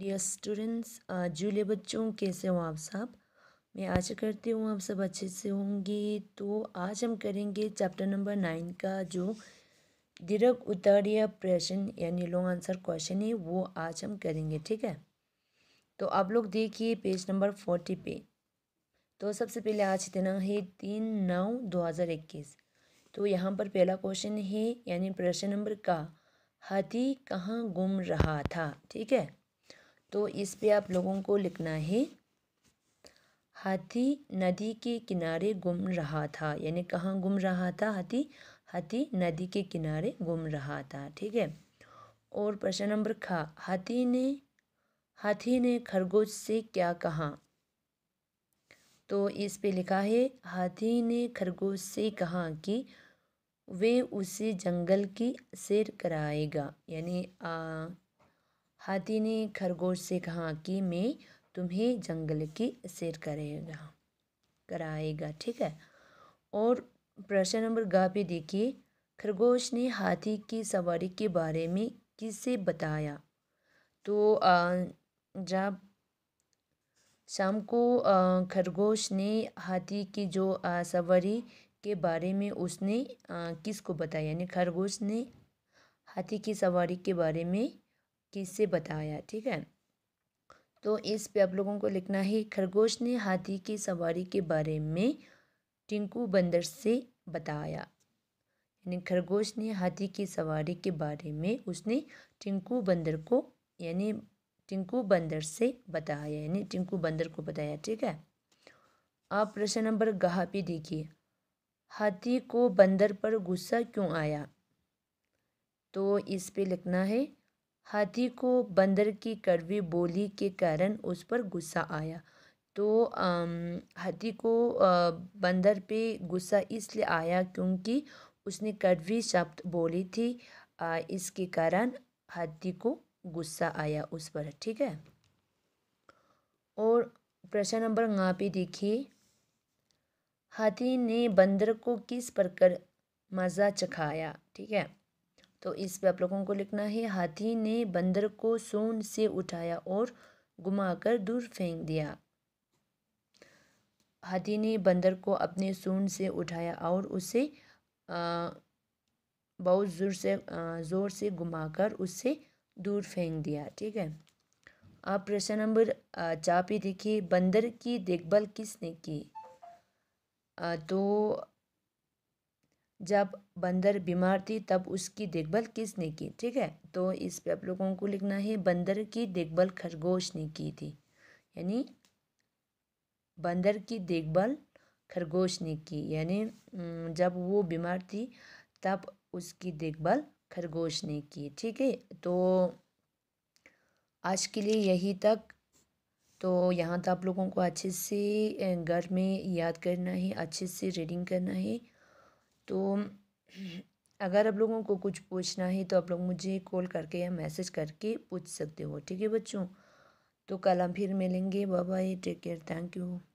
dear students Julia बच्चों कैसे हो आप सब मैं आशा करती हूँ आप सब अच्छे से होंगे तो आज हम करेंगे चैप्टर नंबर नाइन का जो दीर्घ उत्तर या प्रश्न यानी लॉन्ग आंसर क्वेश्चन है वो आज हम करेंगे ठीक है तो आप लोग देखिए पेज नंबर फोर्टी पे तो सबसे पहले आज इतना है तीन नौ दो हज़ार इक्कीस तो यहाँ पर पहला क्वेश्चन है यानी प्रश्न नंबर का हाथी कहाँ गुम रहा था ठीक है तो इस पे आप लोगों को लिखना है हाथी नदी के किनारे घूम रहा था यानी कहाँ घूम रहा था हाथी हाथी नदी के किनारे घूम रहा था ठीक है और प्रश्न नंबर खा हाथी ने हाथी ने खरगोश से क्या कहा तो इस पे लिखा है हाथी ने खरगोश से कहा कि वे उसे जंगल की सैर कराएगा यानी हाथी ने खरगोश से कहा कि मैं तुम्हें जंगल की सैर करेगा कराएगा ठीक है और प्रश्न नंबर गा पे देखिए खरगोश ने हाथी की सवारी के बारे में किसे बताया तो जब शाम को खरगोश ने हाथी की जो सवारी के बारे में उसने किसको बताया यानी खरगोश ने हाथी की सवारी के बारे में किसे बताया ठीक है तो इस पे आप लोगों को लिखना है खरगोश ने हाथी की सवारी के बारे में टिंकू बंदर से बताया यानी खरगोश ने हाथी की सवारी के बारे में उसने टिंकू बंदर को यानी टिंकू बंदर से बताया यानी टिंकू बंदर को बताया ठीक है आप प्रश्न नंबर गहा पे देखिए हाथी को बंदर पर गुस्सा क्यों आया तो इस पे लिखना है हाथी को बंदर की कड़वी बोली के कारण उस पर गुस्सा आया तो हाथी को बंदर पे गुस्सा इसलिए आया क्योंकि उसने कड़वी शब्द बोली थी इसके कारण हाथी को गुस्सा आया उस पर ठीक है और प्रश्न नंबर वहाँ पे देखिए हाथी ने बंदर को किस प्रकार मज़ा चखाया ठीक है तो इस पे आप लोगों को लिखना है हाथी ने बंदर को सोन से उठाया और घुमाकर दूर फेंक दिया हाथी ने बंदर को अपने सोन से उठाया और उसे बहुत ज़ोर से ज़ोर से घुमाकर उसे दूर फेंक दिया ठीक है आप प्रश्न नंबर चार पे देखिए बंदर की देखभाल किसने की आ, तो जब बंदर बीमार थी तब उसकी देखभाल किसने की ठीक है तो इस पे आप लोगों को लिखना है बंदर की देखभाल खरगोश ने की थी यानी बंदर की देखभाल खरगोश ने की यानी जब वो बीमार थी तब उसकी देखभाल खरगोश ने की ठीक है तो आज के लिए यही तक तो यहाँ तक आप लोगों को अच्छे से घर में याद करना है अच्छे से रीडिंग करना है तो अगर आप लोगों को कुछ पूछना है तो आप लोग मुझे कॉल करके या मैसेज करके पूछ सकते हो ठीक है बच्चों तो कल हम फिर मिलेंगे bye bye take care thank you